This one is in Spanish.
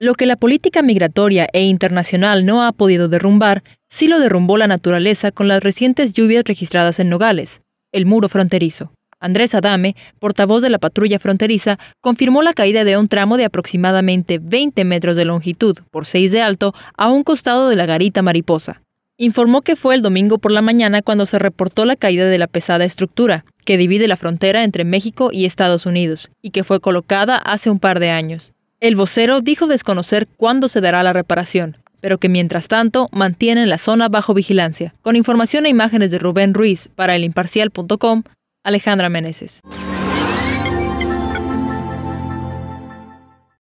Lo que la política migratoria e internacional no ha podido derrumbar, sí lo derrumbó la naturaleza con las recientes lluvias registradas en Nogales, el muro fronterizo. Andrés Adame, portavoz de la patrulla fronteriza, confirmó la caída de un tramo de aproximadamente 20 metros de longitud por 6 de alto a un costado de la garita mariposa. Informó que fue el domingo por la mañana cuando se reportó la caída de la pesada estructura que divide la frontera entre México y Estados Unidos y que fue colocada hace un par de años. El vocero dijo desconocer cuándo se dará la reparación, pero que mientras tanto mantienen la zona bajo vigilancia. Con información e imágenes de Rubén Ruiz para Elimparcial.com, Alejandra Meneses.